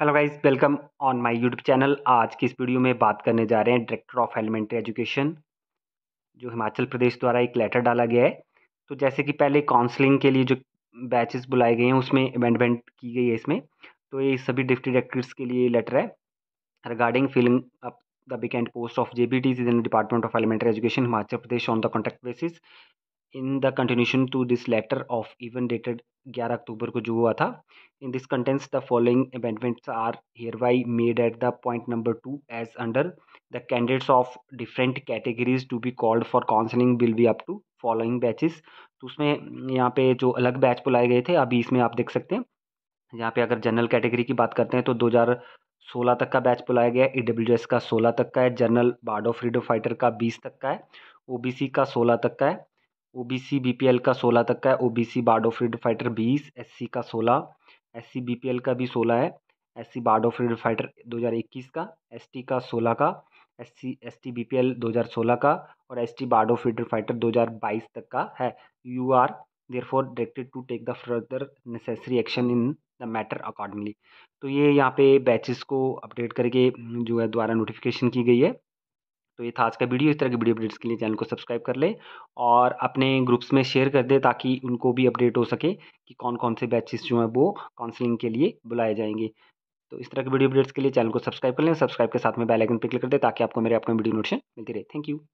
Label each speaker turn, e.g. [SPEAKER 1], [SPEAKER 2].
[SPEAKER 1] hello guys welcome on my YouTube channel आज की इस वीडियो में बात करने जा रहे हैं डायरेक्टर ऑफ एलिमेंट्री एजुकेशन जो हिमाचल प्रदेश द्वारा एक लेटर डाला गया है तो जैसे कि पहले काउंसलिंग के लिए जो बैचेस बुलाए गए हैं उसमें अमेंडमेंट की गई है इसमें तो ये सभी डिप्टी डायरेक्टर्स के लिए लेटर है regarding filling up the vacant post of J B in department of elementary education Himachal Pradesh on the contract basis in the continuation to this letter of even dated ग्यारह अक्टूबर को जो हुआ था in this contents the following amendments are hereby made at the point number two as under the candidates of different categories to be called for counselling will be up to following batches तो उसमें यहाँ पे जो अलग batch बुलाए गए थे अभी इसमें आप देख सकते हैं यहाँ पे अगर जनरल कैटेगरी की बात करते हैं तो 2016 तक का बैच बुलाया गया है ई का 16 तक का है जनरल बार्डो फ्रीडम फाइटर का 20 तक का है ओबीसी का 16 तक का है O B C B P L का सोलह तक का है O B C ward of freedom fighter बीस एस सी का सोलह S C B P L का भी सोलह है S C ward of freedom fighter दो हज़ार इक्कीस का एस टी का सोलह का S C S T B P L दो हज़ार सोलह का और S T ward of freedom fighter दो हज़ार बाईस तक का है you are therefore directed to take the further necessary action in the matter accordingly तो ये यहाँ पे बैचेस को अपडेट करके जो है द्वारा नोटिफिकेशन की गई है तो ये था आज का वीडियो इस तरह की वीडियो अपडेट्स के लिए चैनल को सब्सक्राइब कर ले और अपने ग्रुप्स में शेयर कर दे ताकि उनको भी अपडेट हो सके कि कौन कौन से बैचेस जो हैं वो काउंसलिंग के लिए बुलाए जाएंगे तो इस तरह की वीडियो अपडेट्स के लिए चैनल को सब्सक्राइब कर लें सब्सक्राइब के साथ में बेल आइकन क्लिक कर दें ताकि आपको मेरे अपने वीडियो नोटिफिकेशन मिलती रहे थैंक यू